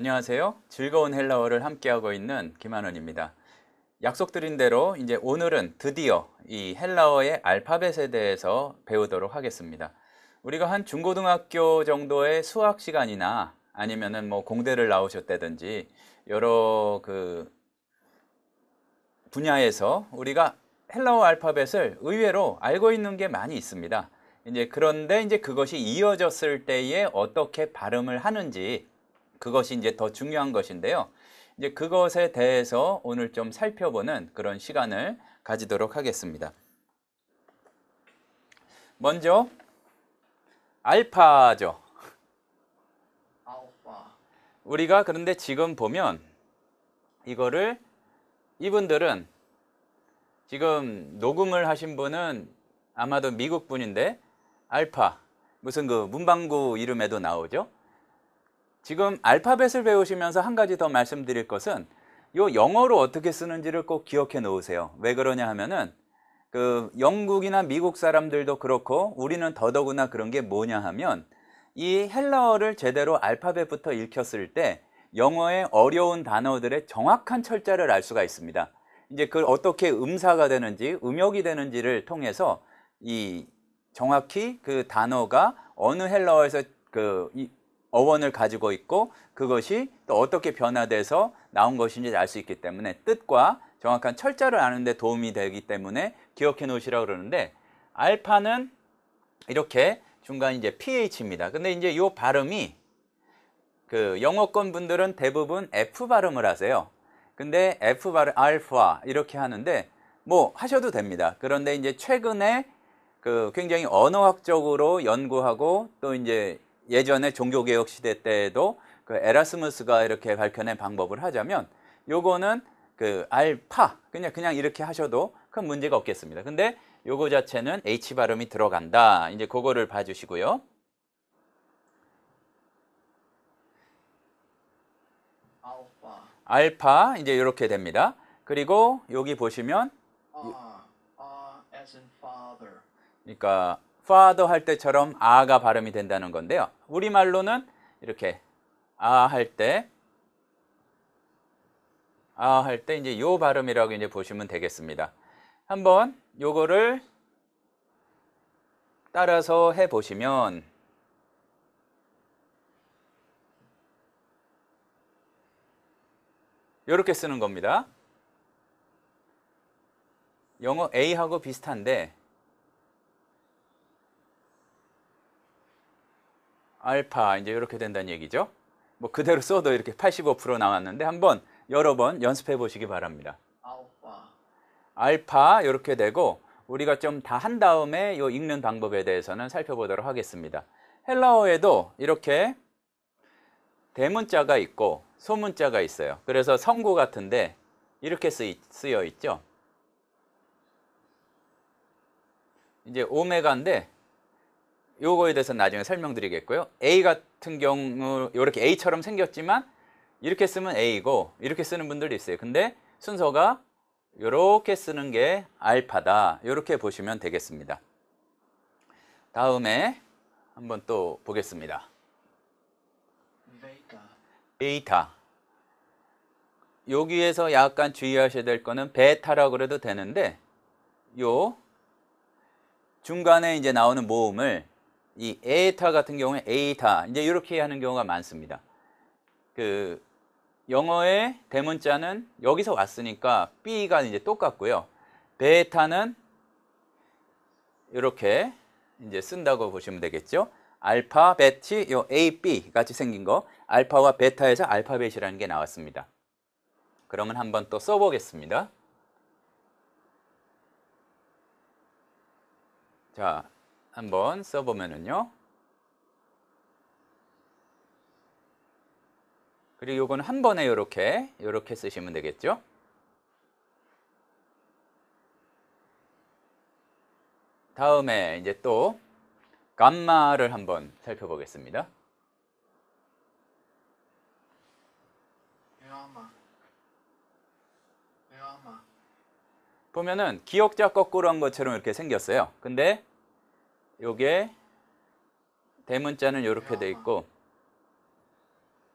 안녕하세요. 즐거운 헬라어를 함께하고 있는 김한원입니다. 약속드린 대로 이제 오늘은 드디어 이 헬라어의 알파벳에 대해서 배우도록 하겠습니다. 우리가 한 중고등학교 정도의 수학 시간이나 아니면은 뭐 공대를 나오셨다든지 여러 그 분야에서 우리가 헬라어 알파벳을 의외로 알고 있는 게 많이 있습니다. 이제 그런데 이제 그것이 이어졌을 때에 어떻게 발음을 하는지 그것이 이제 더 중요한 것인데요. 이제 그것에 대해서 오늘 좀 살펴보는 그런 시간을 가지도록 하겠습니다. 먼저 알파죠. 우리가 그런데 지금 보면 이거를 이분들은 지금 녹음을 하신 분은 아마도 미국 분인데 알파 무슨 그 문방구 이름에도 나오죠. 지금 알파벳을 배우시면서 한 가지 더 말씀드릴 것은 요 영어로 어떻게 쓰는지를 꼭 기억해 놓으세요. 왜 그러냐 하면은 그 영국이나 미국 사람들도 그렇고 우리는 더더구나 그런 게 뭐냐 하면 이 헬라어를 제대로 알파벳부터 읽혔을 때 영어의 어려운 단어들의 정확한 철자를 알 수가 있습니다. 이제 그 어떻게 음사가 되는지 음역이 되는지를 통해서 이 정확히 그 단어가 어느 헬라어에서 그 어원을 가지고 있고 그것이 또 어떻게 변화돼서 나온 것인지 알 수 있기 때문에 뜻과 정확한 철자를 아는 데 도움이 되기 때문에 기억해 놓으시라고 그러는데 알파는 이렇게 중간 이제 ph입니다. 근데 이제 이 발음이 그 영어권 분들은 대부분 f 발음을 하세요. 근데 f 발음 알파 이렇게 하는데 뭐 하셔도 됩니다. 그런데 이제 최근에 그 굉장히 언어학적으로 연구하고 또 이제 예전에 종교개혁 시대 때에도 그 에라스무스가 이렇게 밝혀낸 방법을 하자면 요거는 그 알파 그냥 그냥 이렇게 하셔도 큰 문제가 없겠습니다. 근데 요거 자체는 h 발음이 들어간다. 이제 그거를 봐주시고요. 알파, 이제 이렇게 됩니다. 그리고 여기 보시면 아, 아, 그러니까 father 할 때처럼 아가 발음이 된다는 건데요. 우리말로는 이렇게 아 할 때 아 할 때 이제 요 발음이라고 이제 보시면 되겠습니다. 한번 요거를 따라서 해 보시면 이렇게 쓰는 겁니다. 영어 A하고 비슷한데 알파 이제 이렇게 된다는 얘기죠. 뭐 그대로 써도 이렇게 85% 나왔는데 한번 여러 번 연습해 보시기 바랍니다. 알파 이렇게 되고 우리가 좀 다 한 다음에 요 읽는 방법에 대해서는 살펴보도록 하겠습니다. 헬라어에도 이렇게 대문자가 있고 소문자가 있어요. 그래서 성구 같은데 이렇게 쓰여 있죠. 이제 오메가인데 요거에 대해서 나중에 설명드리겠고요. A 같은 경우 이렇게 A처럼 생겼지만 이렇게 쓰면 A고 이렇게 쓰는 분들도 있어요. 근데 순서가 이렇게 쓰는 게 알파다. 이렇게 보시면 되겠습니다. 다음에 한번 또 보겠습니다. 베이타. 여기에서 약간 주의하셔야 될 거는 베타라고 그래도 되는데 요 중간에 이제 나오는 모음을 이 에타 같은 경우에 에이타 이제 이렇게 하는 경우가 많습니다. 그 영어의 대문자는 여기서 왔으니까 B가 이제 똑같고요. 베타는 이렇게 이제 쓴다고 보시면 되겠죠. 알파, 베티, 요 A, B 같이 생긴 거 알파와 베타에서 알파벳이라는 게 나왔습니다. 그러면 한번 또 써보겠습니다. 자, 한번 써보면은요. 그리고 요건 한 번에 이렇게 이렇게 쓰시면 되겠죠. 다음에 이제 또 감마를 한번 살펴보겠습니다. 보면은 기억자 거꾸로 한 것처럼 이렇게 생겼어요. 근데 요게 대문자는 이렇게 돼 있고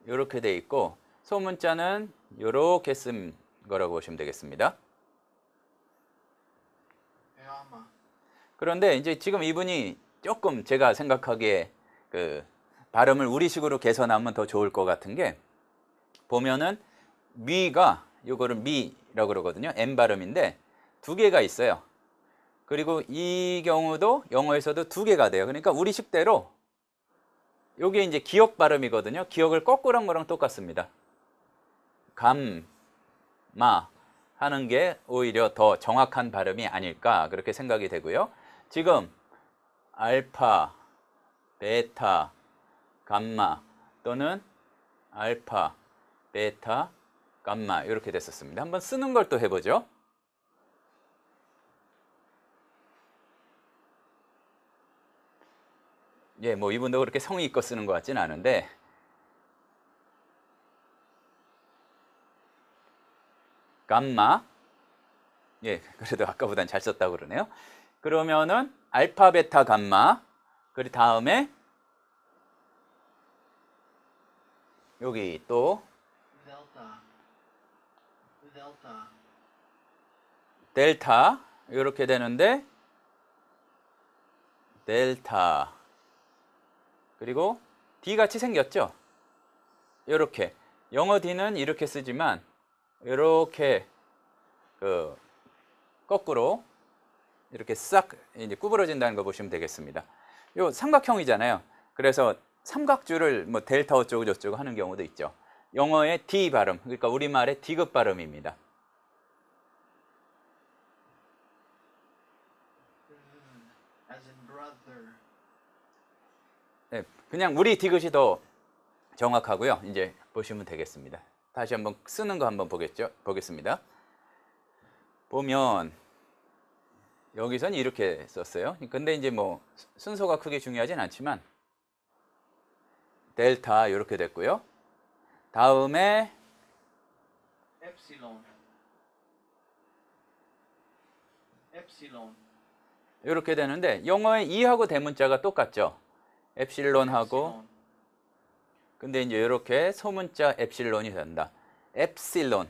이렇게 돼 있고 소문자는 이렇게 쓴 거라고 보시면 되겠습니다. 그런데 이제 지금 이분이 조금 제가 생각하기에 그 발음을 우리식으로 개선하면 더 좋을 것 같은 게 보면은 미가 요거를 미라고 그러거든요. M 발음인데 두 개가 있어요. 그리고 이 경우도 영어에서도 두 개가 돼요. 그러니까 우리 식대로 요게 이제 기억 발음이거든요. 기억을 거꾸로 한 거랑 똑같습니다. 감, 마 하는 게 오히려 더 정확한 발음이 아닐까 그렇게 생각이 되고요. 지금 알파, 베타, 감마 또는 알파, 베타, 감마 이렇게 됐었습니다. 한번 쓰는 걸 또 해보죠. 예, 뭐 이분도 그렇게 성의 있고 쓰는 것 같진 않은데 감마 예, 그래도 아까보단 잘 썼다고 그러네요. 그러면은 알파 베타 감마 그리고 다음에 여기 또 델타 이렇게 되는데 델타 그리고 D같이 생겼죠? 이렇게 영어 D는 이렇게 쓰지만 이렇게 그 거꾸로 이렇게 싹 이제 구부러진다는 거 보시면 되겠습니다. 요 삼각형이잖아요. 그래서 삼각줄을 뭐 델타 어쩌고 저쩌고 하는 경우도 있죠. 영어의 D 발음, 그러니까 우리말의 D급 발음입니다. 그냥 우리 디귿이 더 정확하고요. 이제 보시면 되겠습니다. 다시 한번 쓰는 거 한번 보겠죠? 보겠습니다. 보면 여기선 이렇게 썼어요. 근데 이제 뭐 순서가 크게 중요하진 않지만 델타 이렇게 됐고요. 다음에 엡실론 엡실론 이렇게 되는데 영어의 이하고 대문자가 똑같죠. 엡실론하고 근데 이제 이렇게 소문자 엡실론이 된다. 엡실론.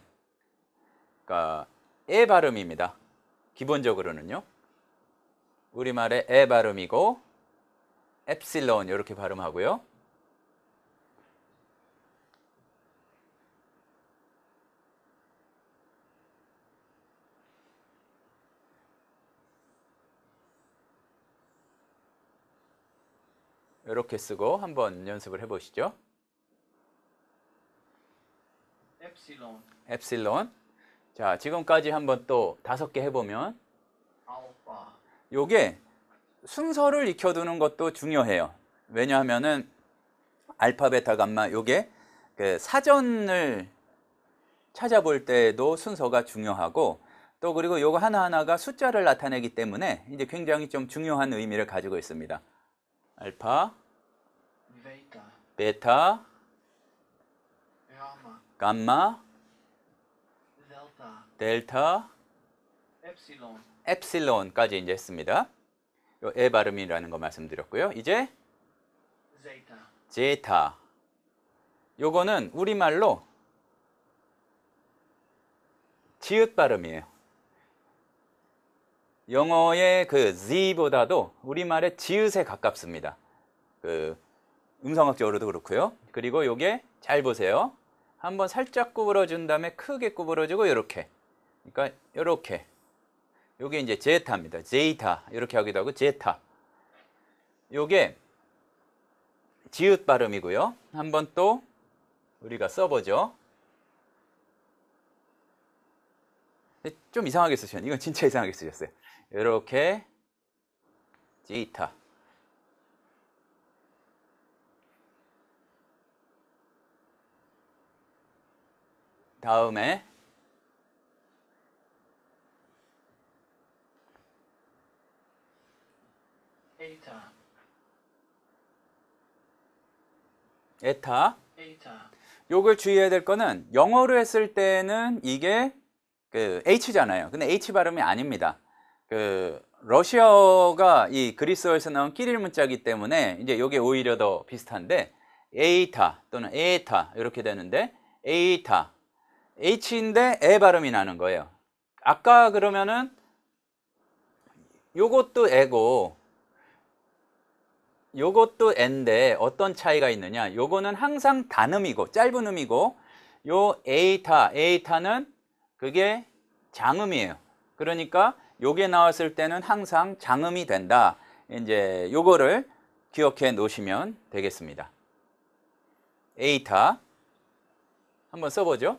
그러니까 에 발음입니다. 기본적으로는요. 우리말의 에 발음이고 엡실론 이렇게 발음하고요. 이렇게 쓰고 한번 연습을 해보시죠. 엡실론. 엡실론. 자, 지금까지 한번 또 다섯 개 해보면 아오 요게 순서를 익혀두는 것도 중요해요. 왜냐하면은 알파, 베타, 감마 요게 그 사전을 찾아볼 때도 순서가 중요하고 또 그리고 요거 하나하나가 숫자를 나타내기 때문에 이제 굉장히 좀 중요한 의미를 가지고 있습니다. 알파, 베타, 감마, 델타, 엡실론까지 이제 했습니다. 요에 발음이라는 거 말씀드렸고요. 이제 제타. 요거는 우리말로 지읒 발음이에요. 영어의 그 Z보다도 우리말의 지읒에 가깝습니다. 그 음성학적으로도 그렇고요. 그리고 이게 잘 보세요. 한번 살짝 구부러준 다음에 크게 구부러지고 이렇게. 그러니까 이렇게. 요게 이제 제타입니다. 제타 이렇게 하기도 하고 제타. 요게 지읒 발음이고요. 한번 또 우리가 써보죠. 좀 이상하게 쓰셨네. 이건 진짜 이상하게 쓰셨어요. 이렇게 지타 다음에 에타 에타 요걸 주의해야 될 거는 영어로 했을 때는 이게 그 H잖아요. 근데 H 발음이 아닙니다. 그 러시아어가 이 그리스어에서 나온 끼릴 문자이기 때문에 이제 이게 오히려 더 비슷한데 에이타 또는 에타 이렇게 되는데 에이타 H인데 에 발음이 나는 거예요. 아까 그러면은 요것도 에고 요것도 n데 어떤 차이가 있느냐 요거는 항상 단음이고 짧은 음이고 요 에이타 에이타는 그게 장음이에요 그러니까 요게 나왔을 때는 항상 장음이 된다. 이제 요거를 기억해 놓으시면 되겠습니다. 에이타 한번 써보죠.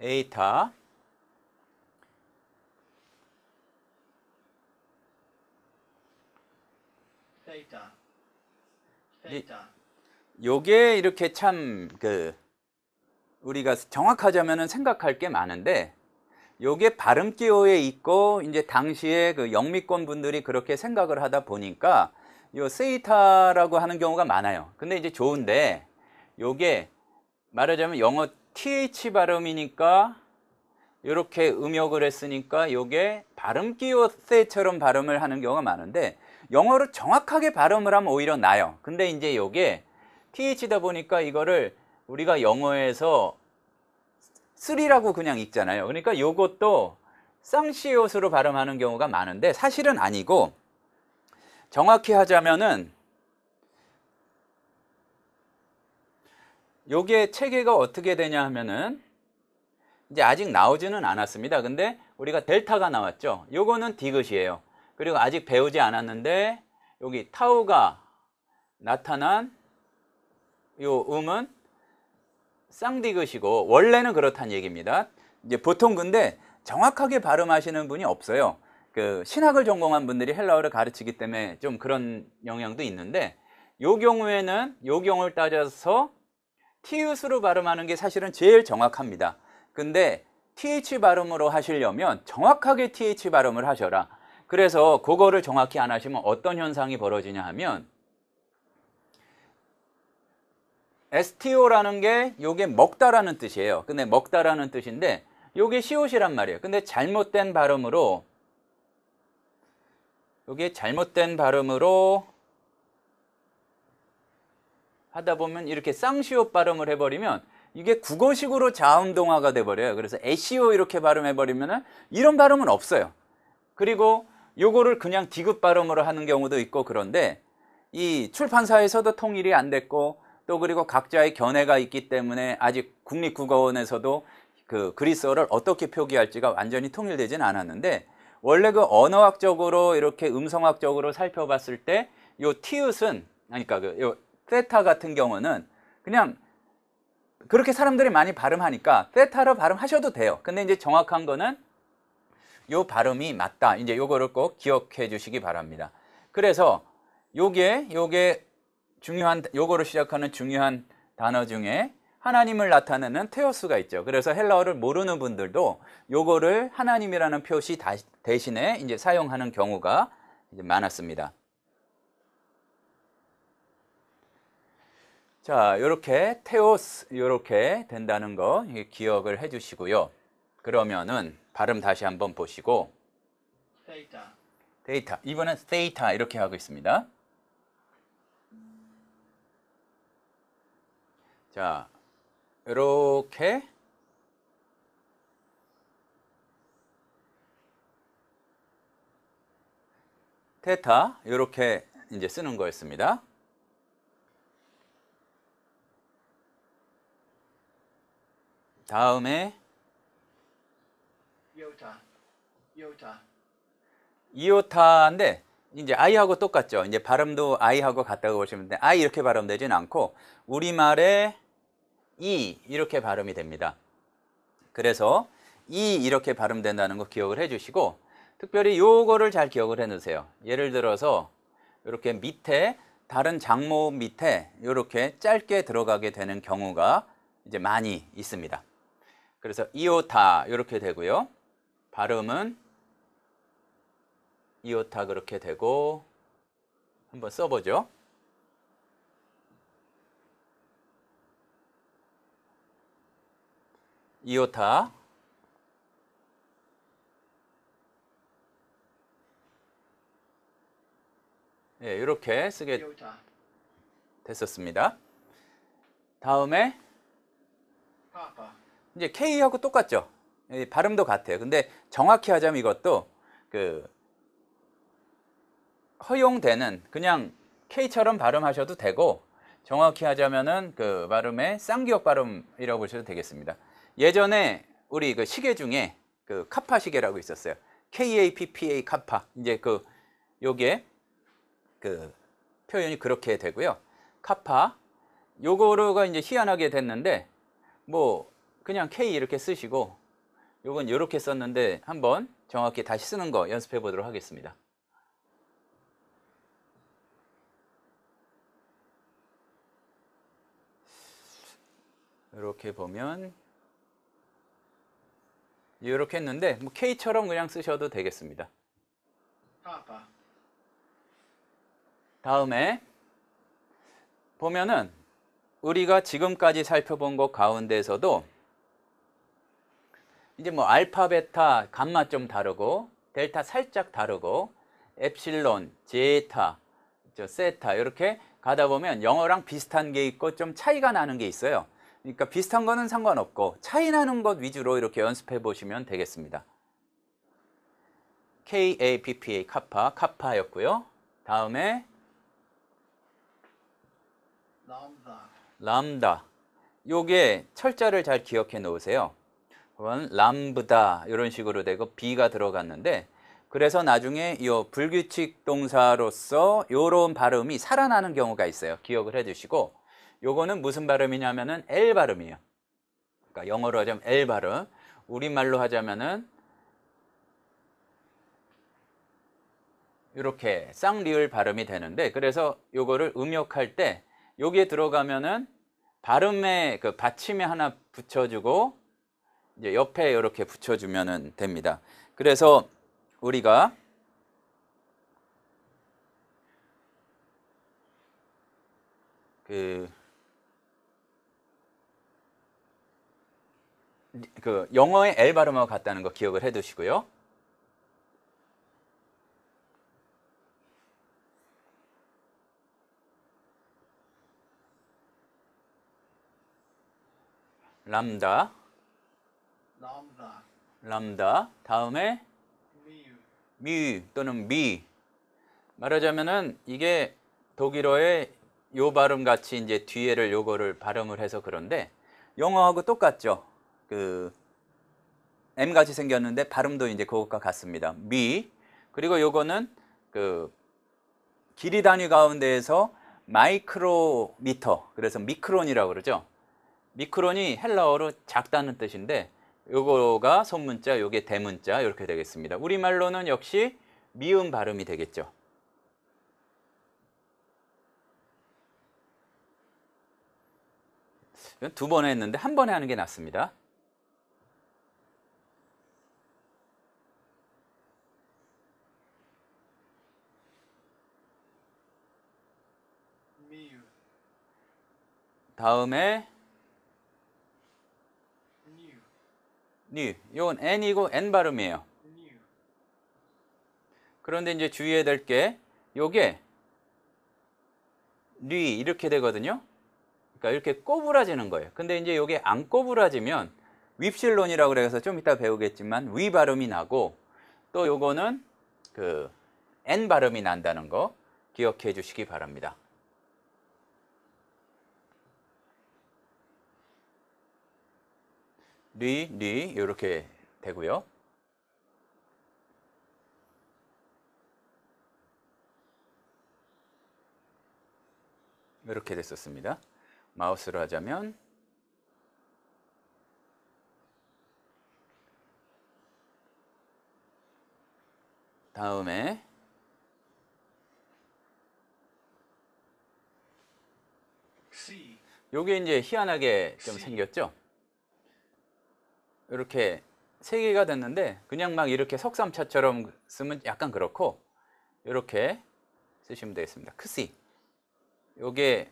에이타 네. 요게 이렇게 참 그 우리가 정확하자면은 생각할 게 많은데 요게 발음 기호에 있고 이제 당시에 그 영미권 분들이 그렇게 생각을 하다 보니까 요 세이타라고 하는 경우가 많아요. 근데 이제 좋은데 요게 말하자면 영어 th 발음이니까 이렇게 음역을 했으니까 요게 발음 기호 세처럼 발음을 하는 경우가 많은데 영어로 정확하게 발음을 하면 오히려 나요. 근데 이제 요게 th다 보니까 이거를 우리가 영어에서 3라고 그냥 읽잖아요. 그러니까 요것도 쌍시옷으로 발음하는 경우가 많은데 사실은 아니고 정확히 하자면은 요게 체계가 어떻게 되냐 하면은 이제 아직 나오지는 않았습니다. 근데 우리가 델타가 나왔죠. 요거는 디귿이에요. 그리고 아직 배우지 않았는데 여기 타우가 나타난 이 음은 쌍디귿이고 원래는 그렇다는 얘기입니다. 이제 보통 근데 정확하게 발음하시는 분이 없어요. 그 신학을 전공한 분들이 헬라어를 가르치기 때문에 좀 그런 영향도 있는데 요 경우에는 요 경우를 따져서 티읕으로 발음하는 게 사실은 제일 정확합니다. 근데 th 발음으로 하시려면 정확하게 th 발음을 하셔라. 그래서 그거를 정확히 안 하시면 어떤 현상이 벌어지냐 하면 STO라는 게 요게 먹다라는 뜻이에요. 근데 먹다라는 뜻인데 요게 시옷이란 말이에요. 근데 잘못된 발음으로 요게 잘못된 발음으로 하다 보면 이렇게 쌍시옷 발음을 해버리면 이게 국어식으로 자음동화가 돼버려요. 그래서 에시오 이렇게 발음해버리면 이런 발음은 없어요. 그리고 요거를 그냥 디귿 발음으로 하는 경우도 있고 그런데 이 출판사에서도 통일이 안 됐고 또 그리고 각자의 견해가 있기 때문에 아직 국립국어원에서도 그 그리스어를 어떻게 표기할지가 완전히 통일되진 않았는데 원래 그 언어학적으로 이렇게 음성학적으로 살펴봤을 때 요 티읕은 그러니까 그요 세타 같은 경우는 그냥 그렇게 사람들이 많이 발음하니까 세타로 발음하셔도 돼요. 근데 이제 정확한 거는 요 발음이 맞다. 이제 요거를 꼭 기억해 주시기 바랍니다. 그래서 요게 요게 중요한 요거를 시작하는 중요한 단어 중에 하나님을 나타내는 테오스가 있죠. 그래서 헬라어를 모르는 분들도 요거를 하나님이라는 표시 대신에 이제 사용하는 경우가 이제 많았습니다. 자, 요렇게 테오스 요렇게 된다는 거 기억을 해 주시고요. 그러면은 발음 다시 한번 보시고 데이터 데이터 이번엔 데이터 이렇게 하고 있습니다. 자, 이렇게 테타 이렇게 이제 쓰는 거였습니다. 다음에 이오타. 이오타. 이오타인데 이제 아이하고 똑같죠. 이제 발음도 아이하고 같다고 보시면 돼. 아이 이렇게 발음되진 않고 우리말에 이 이렇게 발음이 됩니다. 그래서 이 이렇게 발음된다는 거 기억을 해주시고 특별히 요거를 잘 기억을 해놓으세요. 예를 들어서 이렇게 밑에 다른 장모 밑에 이렇게 짧게 들어가게 되는 경우가 이제 많이 있습니다. 그래서 이오타 이렇게 되고요. 발음은 이오타 그렇게 되고 한번 써보죠. 이오타 예, 이렇게 쓰게 됐었습니다. 다음에 이제 K하고 똑같죠? 발음도 같아요. 근데 정확히 하자면 이것도 그 허용되는 그냥 K처럼 발음하셔도 되고 정확히 하자면은 그 발음의 쌍기역 발음이라고 보셔도 되겠습니다. 예전에 우리 그 시계 중에 그 카파 시계라고 있었어요. KAPPA 카파. 이제 그 요게 그 표현이 그렇게 되고요. 카파. 요거가 로 이제 희한하게 됐는데 뭐 그냥 K 이렇게 쓰시고 이건 이렇게 썼는데 한번 정확히 다시 쓰는 거 연습해 보도록 하겠습니다. 이렇게 보면 이렇게 했는데 뭐 K처럼 그냥 쓰셔도 되겠습니다. 아빠. 다음에 보면은 우리가 지금까지 살펴본 것 가운데서도 이제 뭐 알파, 베타, 감마 좀 다르고 델타 살짝 다르고 엡실론, 제타, 저 세타 이렇게 가다 보면 영어랑 비슷한 게 있고 좀 차이가 나는 게 있어요. 그러니까 비슷한 거는 상관없고 차이 나는 것 위주로 이렇게 연습해 보시면 되겠습니다. KAPPA 카파, 카파였고요. 다음에 람다. 람다. 요게 철자를 잘 기억해 놓으세요. 그건 람브다 이런 식으로 되고 b가 들어갔는데 그래서 나중에 이 불규칙 동사로서 이런 발음이 살아나는 경우가 있어요. 기억을 해주시고 요거는 무슨 발음이냐면은 L 발음이에요. 그러니까 영어로 하자면 L 발음, 우리말로 하자면은 이렇게 쌍리을 발음이 되는데 그래서 요거를 음역할 때 여기에 들어가면은 발음에 그 받침에 하나 붙여주고 이제 옆에 이렇게 붙여주면 됩니다. 그래서 우리가 그, 그 영어의 L 발음하고 같다는 거 기억을 해 두시고요. 람다 람다 다음에 미 또는 미 말하자면은 이게 독일어의 요 발음 같이 이제 뒤에를 요거를 발음을 해서 그런데 영어하고 똑같죠. 그 M 같이 생겼는데 발음도 이제 그것과 같습니다. 미 그리고 요거는 그 길이 단위 가운데에서 마이크로미터 그래서 미크론이라고 그러죠. 미크론이 헬라어로 작다는 뜻인데 요거가 손문자, 요게 대문자 이렇게 되겠습니다. 우리말로는 역시 미음 발음이 되겠죠. 두 번 했는데 한 번에 하는 게 낫습니다. 다음에 new. 이건 n이고 n 발음이에요. 그런데 이제 주의해야 될게 요게 n e 이렇게 되거든요. 그러니까 이렇게 꼬부라지는 거예요. 근데 이제 요게 안 꼬부라지면 윕실론이라고 그래서 좀 이따 배우겠지만 위 발음이 나고 또 요거는 그 n 발음이 난다는 거 기억해 주시기 바랍니다. 리, 리 이렇게 되고요. 이렇게 됐었습니다. 마우스로 하자면 다음에 요게 이제 희한하게 좀 생겼죠? 이렇게 세 개가 됐는데 그냥 막 이렇게 석삼차처럼 쓰면 약간 그렇고 이렇게 쓰시면 되겠습니다. 크시 요게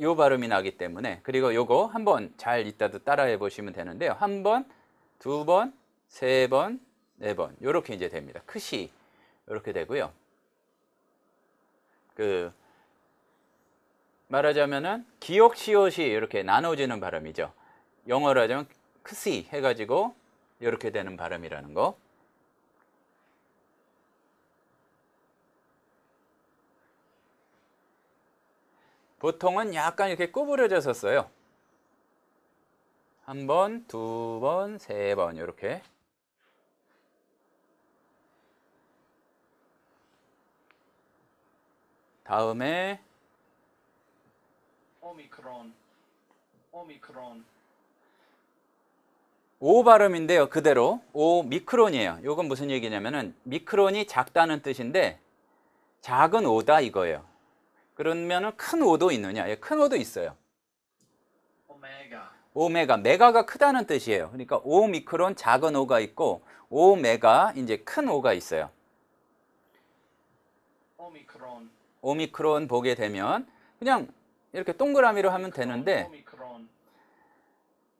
요 발음이 나기 때문에 그리고 요거 한번 잘 이따도 따라해 보시면 되는데요. 한 번, 두 번, 세 번, 네번 요렇게 이제 됩니다. 크시 이렇게 되고요. 그 말하자면은 기억 시옷이 이렇게 나눠지는 발음이죠. 영어로 하자면 크시 해가지고 이렇게 되는 발음이라는 거. 보통은 약간 이렇게 구부려져서 써요. 한 번, 두 번, 세 번 이렇게. 다음에 오미크론 오미크론 오 발음인데요. 그대로 오 미크론이에요. 이건 무슨 얘기냐면은 미크론이 작다는 뜻인데 작은 오다 이거예요. 그러면은 큰 오도 있느냐? 예, 큰 오도 있어요. 오메가. 오메가 메가가 크다는 뜻이에요. 그러니까 오 미크론 작은 오가 있고 오메가 이제 큰 오가 있어요. 오미크론. 오미크론 보게 되면 그냥 이렇게 동그라미로 하면 되는데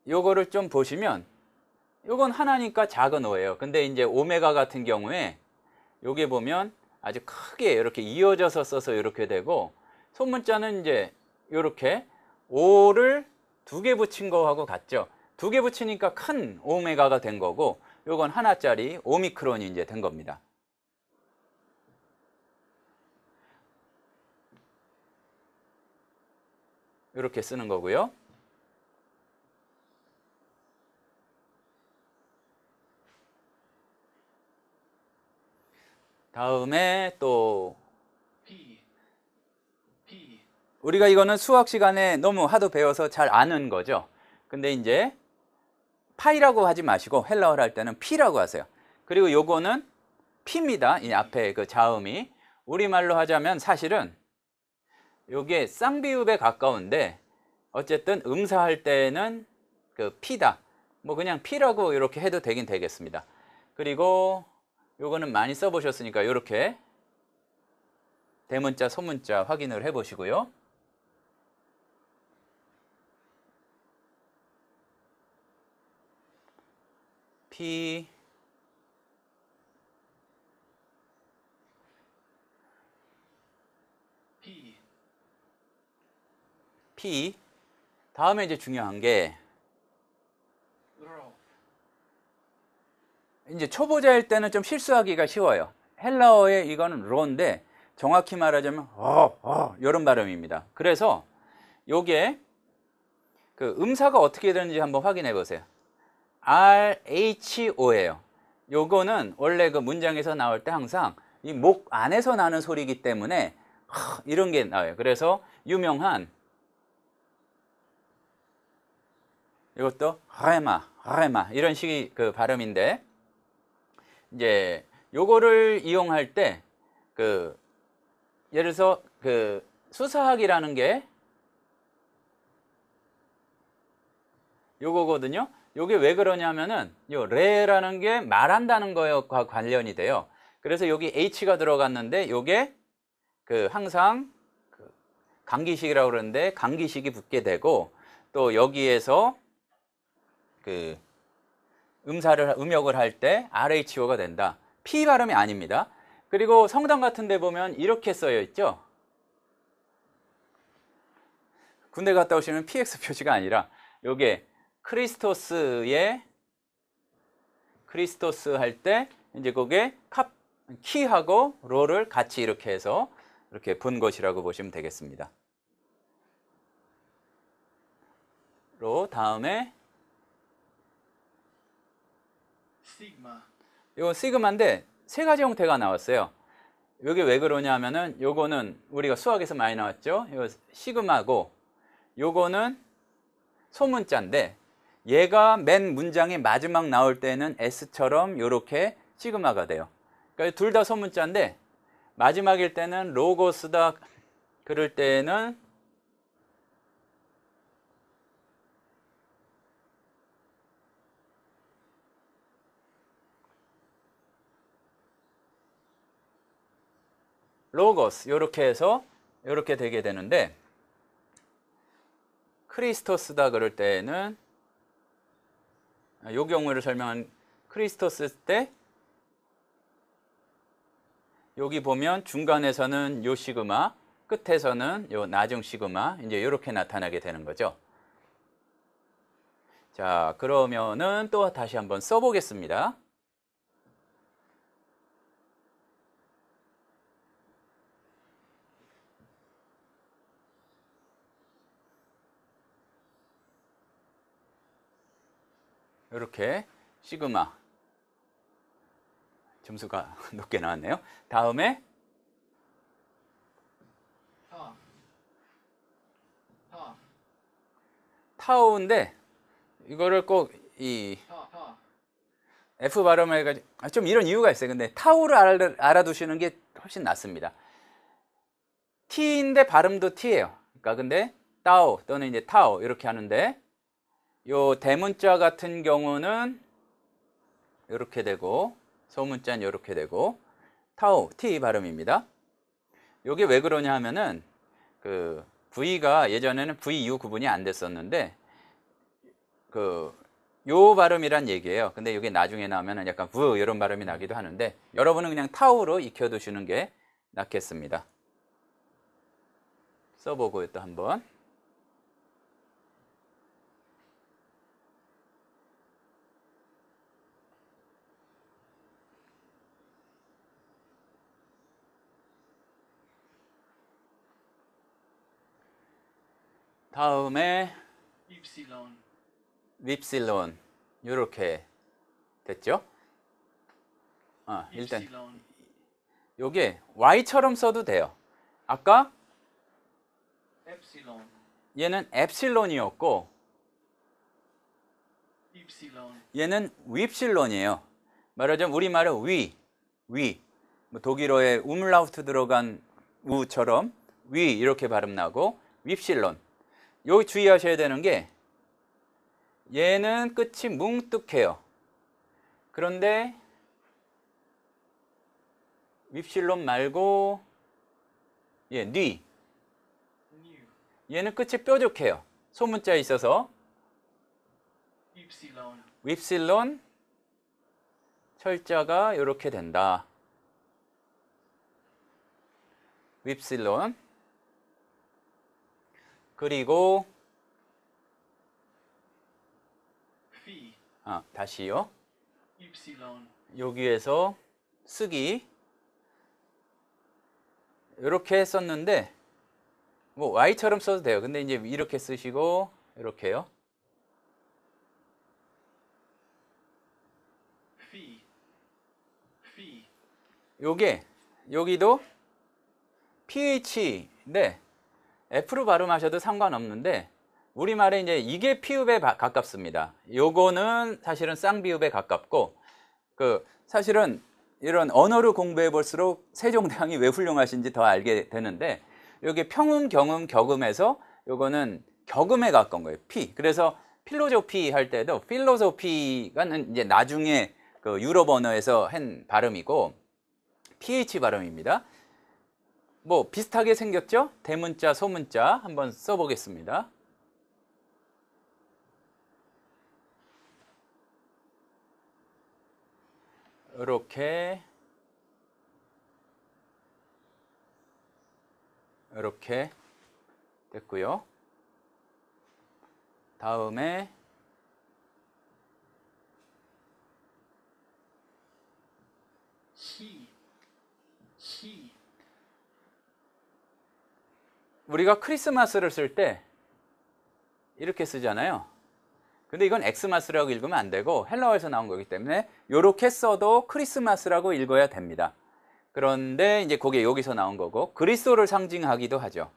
요거를 좀 보시면 요건 하나니까 작은 오예요 근데 이제 오메가 같은 경우에 여기 보면 아주 크게 이렇게 이어져서 써서 이렇게 되고 소문자는 이제 이렇게 오를 두 개 붙인 거하고 같죠. 두 개 붙이니까 큰 오메가가 된 거고 요건 하나짜리 오미크론이 이제 된 겁니다. 이렇게 쓰는 거고요. 다음에 또 우리가 이거는 수학 시간에 너무 하도 배워서 잘 아는 거죠. 근데 이제 파이라고 하지 마시고 헬라어를 할 때는 피라고 하세요. 그리고 요거는 피입니다. 이 앞에 그 자음이 우리말로 하자면 사실은 요게 쌍비읍에 가까운데 어쨌든 음사할 때는 그 피다. 뭐 그냥 피라고 이렇게 해도 되긴 되겠습니다. 그리고 요거는 많이 써보셨으니까 이렇게 대문자, 소문자 확인을 해보시고요. P P 다음에 이제 중요한 게 이제 초보자일 때는 좀 실수하기가 쉬워요. 헬라어의 이거는 로인데 정확히 말하자면 어, 어 이런 발음입니다. 그래서 요게 그 음사가 어떻게 되는지 한번 확인해 보세요. RHO예요. 요거는 원래 그 문장에서 나올 때 항상 이 목 안에서 나는 소리이기 때문에 하, 이런 게 나와요. 그래서 유명한 이것도 하에마하에마 이런 식의 그 발음인데 이제 예, 요거를 이용할 때 그 예를 들어서 그 수사학이라는 게 요거거든요. 요게 왜 그러냐면은 요 레라는 게 말한다는 거와 관련이 돼요. 그래서 여기 h가 들어갔는데 요게 그 항상 그 강기식이라고 그러는데 강기식이 붙게 되고 또 여기에서 그 음사를 음역을 할 때 RHO가 된다. P 발음이 아닙니다. 그리고 성당 같은 데 보면 이렇게 써여 있죠. 군대 갔다 오시면 PX 표시가 아니라 요게 크리스토스의 크리스토스 할 때 이제 거기에 카, 키하고 롤을 같이 이렇게 해서 이렇게 분 것이라고 보시면 되겠습니다. 로 다음에 시그마. 이거 시그마인데 세 가지 형태가 나왔어요. 이게 왜 그러냐 하면은 요거는 우리가 수학에서 많이 나왔죠. 요 시그마고 요거는 소문자인데 얘가 맨 문장의 마지막 나올 때는 S처럼 요렇게 시그마가 돼요. 그러니까 둘 다 소문자인데 마지막일 때는 로고스다 그럴 때는 로고스 이렇게 해서 이렇게 되게 되는데 크리스토스다 그럴 때는 에이 경우를 설명한 크리스토스 때 여기 보면 중간에서는 요 시그마 끝에서는 요 나중 시그마 이제 이렇게 나타나게 되는 거죠. 자 그러면은 또 다시 한번 써보겠습니다. 이렇게 시그마 점수가 높게 나왔네요. 다음에 타. 타. 타우인데 이거를 꼭 이 F 발음을 해가지고 아, 좀 이런 이유가 있어요. 근데 타우를 알아, 두시는게 훨씬 낫습니다. T인데 발음도 T예요. 그러니까 근데 따오 또는 이제 타오 이렇게 하는데 요 대문자 같은 경우는 이렇게 되고 소문자는 이렇게 되고 타오 T 발음입니다. 이게 왜 그러냐 하면은 그 V가 예전에는 VU 구분이 안 됐었는데 그 요 발음이란 얘기예요. 근데 이게 나중에 나오면은 약간 V 이런 발음이 나기도 하는데 여러분은 그냥 타오로 익혀두시는 게 낫겠습니다. 써보고 또 한번 다음에 입실론 입실론 이렇게 됐죠? 아, 일단 요게 y처럼 써도 돼요. 아까 엡실론. 얘는 엡실론이었고 입실론. 얘는 윕실론이에요. 말하자면 우리말은 위, 위. 뭐 독일어에 우물라우트 들어간 우처럼 위 이렇게 발음 나고 윕실론. 여기 주의하셔야 되는 게 얘는 끝이 뭉뚝해요. 그런데 윕실론 말고 예, 뉘 얘는 끝이 뾰족해요. 소문자에 있어서 윕실론 철자가 이렇게 된다. 윕실론 그리고 아, 다시요. 여기에서 쓰기 이렇게 썼는데 뭐 y처럼 써도 돼요. 근데 이제 이렇게 쓰시고 이렇게요. 요게 여기도 ph 네 F로 발음하셔도 상관없는데 우리말에 이제 이게 피읍에 가깝습니다. 요거는 사실은 쌍비읍에 가깝고 그 사실은 이런 언어를 공부해 볼수록 세종대왕이 왜 훌륭하신지 더 알게 되는데 여기 평음, 경음, 격음에서 요거는 격음에 가까운 거예요. 피. 그래서 필로조피 할 때도 필로소피가 이제 나중에 그 유럽 언어에서 한 발음이고 PH 발음입니다. 뭐 비슷하게 생겼죠? 대문자, 소문자 한번 써보겠습니다. 이렇게 이렇게 됐고요. 다음에 우리가 크리스마스를 쓸 때 이렇게 쓰잖아요. 근데 이건 엑스마스라고 읽으면 안 되고 헬라어에서 나온 거기 때문에 이렇게 써도 크리스마스라고 읽어야 됩니다. 그런데 이제 그게 여기서 나온 거고 그리스도를 상징하기도 하죠.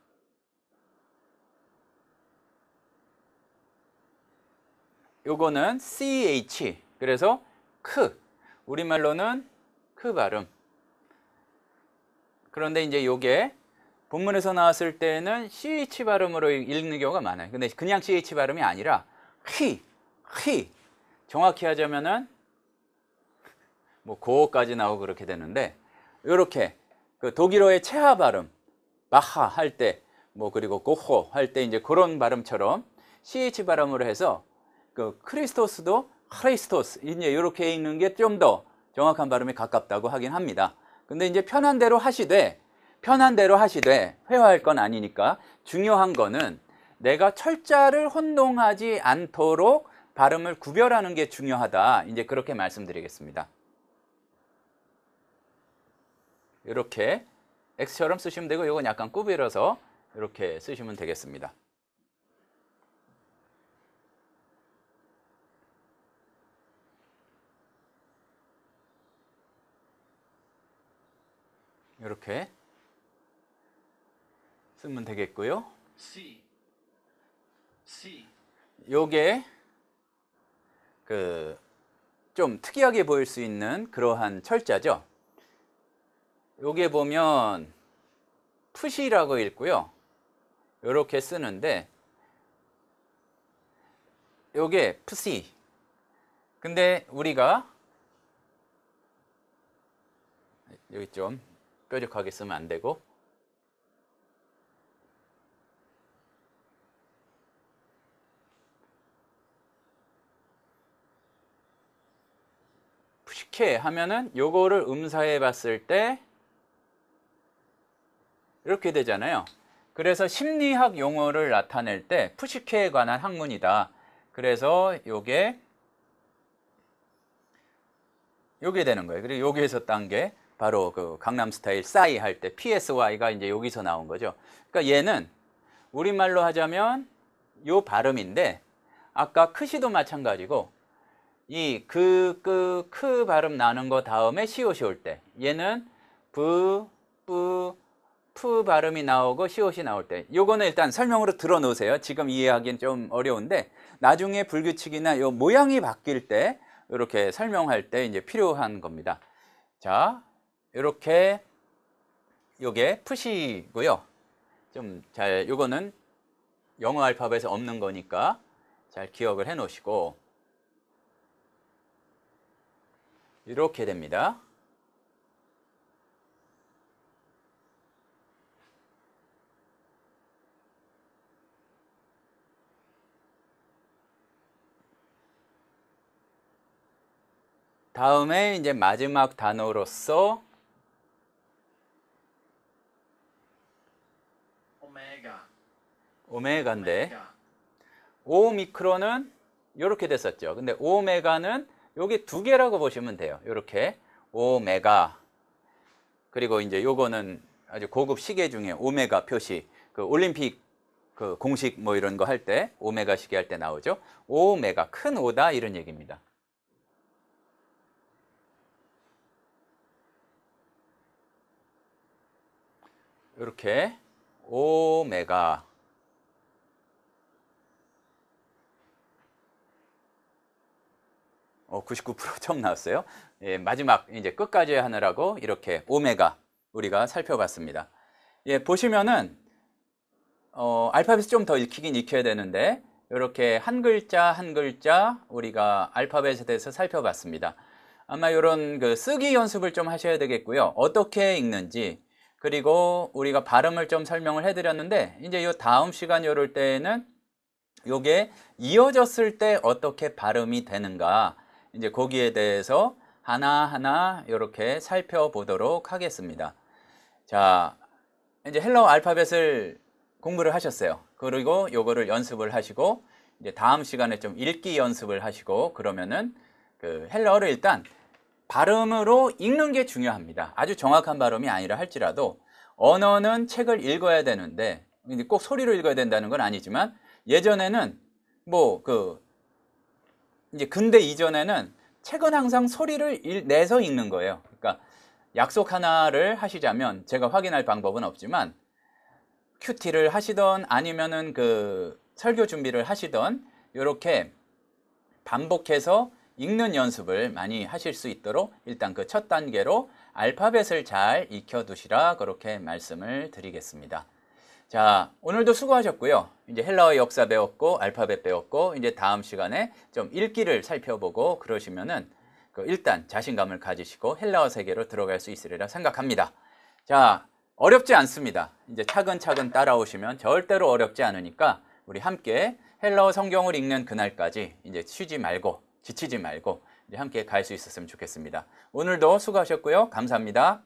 요거는 CH 그래서 크 우리말로는 크 발음 그런데 이제 요게 본문에서 나왔을 때는 CH 발음으로 읽는 경우가 많아요. 근데 그냥 CH 발음이 아니라 휘, 휘. 정확히 하자면은 뭐 고까지 나오고 그렇게 되는데 이렇게 그 독일어의 체하 발음 마하 할 때 뭐 그리고 고호 할 때 이제 그런 발음처럼 CH 발음으로 해서 그 크리스토스도 크리스토스 이제 이렇게 읽는 게 좀 더 정확한 발음에 가깝다고 하긴 합니다. 근데 이제 편한 대로 하시되 편한 대로 하시되 회화할 건 아니니까 중요한 거는 내가 철자를 혼동하지 않도록 발음을 구별하는 게 중요하다. 이제 그렇게 말씀드리겠습니다. 이렇게 X처럼 쓰시면 되고 이건 약간 꾸밀어서 이렇게 쓰시면 되겠습니다. 이렇게 쓰면 되겠고요. C C 요게 그 좀 특이하게 보일 수 있는 그러한 철자죠. 요게 보면 푸시라고 읽고요. 요렇게 쓰는데 요게 푸시 근데 우리가 여기 좀 뾰족하게 쓰면 안 되고 이렇게 하면은 요거를 음사해 봤을 때 이렇게 되잖아요. 그래서 심리학 용어를 나타낼 때 푸시케에 관한 학문이다. 그래서 요게 요게 되는 거예요. 그리고 여기에서 딴 게 바로 그 강남 스타일 싸이 할 때 PSY가 이제 여기서 나온 거죠. 그러니까 얘는 우리말로 하자면 요 발음인데 아까 크시도 마찬가지고 이, 그, 그, 크 발음 나는 거 다음에 시옷이 올 때. 얘는 부, 뿌, 푸 발음이 나오고 시옷이 나올 때. 요거는 일단 설명으로 들어 놓으세요. 지금 이해하기엔 좀 어려운데 나중에 불규칙이나 요 모양이 바뀔 때 이렇게 설명할 때 이제 필요한 겁니다. 자, 이렇게 요게 푸시고요. 좀 잘 요거는 영어 알파벳에 없는 거니까 잘 기억을 해 놓으시고 이렇게 됩니다. 다음에 이제 마지막 단어로서 오메가 오메가인데 오미크론은 이렇게 됐었죠. 근데 오메가는 여기 두 개라고 보시면 돼요. 이렇게 오메가 그리고 이제 요거는 아주 고급 시계 중에 오메가 표시 그 올림픽 그 공식 뭐 이런 거 할 때 오메가 시계 할 때 나오죠. 오메가 큰 오다 이런 얘기입니다. 이렇게 오메가 어, 99% 처음 나왔어요. 예, 마지막 이제 끝까지 하느라고 이렇게 오메가 우리가 살펴봤습니다. 예, 보시면은 어, 알파벳 좀 더 익히긴 익혀야 되는데 이렇게 한 글자 한 글자 우리가 알파벳에 대해서 살펴봤습니다. 아마 이런 그 쓰기 연습을 좀 하셔야 되겠고요. 어떻게 읽는지 그리고 우리가 발음을 좀 설명을 해드렸는데 이제 요 다음 시간 요럴 때에는 요게 이어졌을 때 어떻게 발음이 되는가 이제 거기에 대해서 하나하나 이렇게 살펴보도록 하겠습니다. 자, 이제 헬라 알파벳을 공부를 하셨어요. 그리고 요거를 연습을 하시고 이제 다음 시간에 좀 읽기 연습을 하시고 그러면은 그헬러를 일단 발음으로 읽는 게 중요합니다. 아주 정확한 발음이 아니라 할지라도 언어는 책을 읽어야 되는데 꼭 소리로 읽어야 된다는 건 아니지만 예전에는 뭐그 이제 근데 이전에는 책은 항상 소리를 내서 읽는 거예요. 그러니까 약속 하나를 하시자면 제가 확인할 방법은 없지만 큐티를 하시던 아니면은 그 설교 준비를 하시던 이렇게 반복해서 읽는 연습을 많이 하실 수 있도록 일단 그 첫 단계로 알파벳을 잘 익혀 두시라 그렇게 말씀을 드리겠습니다. 자, 오늘도 수고하셨고요. 이제 헬라어 역사 배웠고 알파벳 배웠고 이제 다음 시간에 좀 읽기를 살펴보고 그러시면은 그 일단 자신감을 가지시고 헬라어 세계로 들어갈 수 있으리라 생각합니다. 자, 어렵지 않습니다. 이제 차근차근 따라오시면 절대로 어렵지 않으니까 우리 함께 헬라어 성경을 읽는 그날까지 이제 쉬지 말고 지치지 말고 이제 함께 갈 수 있었으면 좋겠습니다. 오늘도 수고하셨고요. 감사합니다.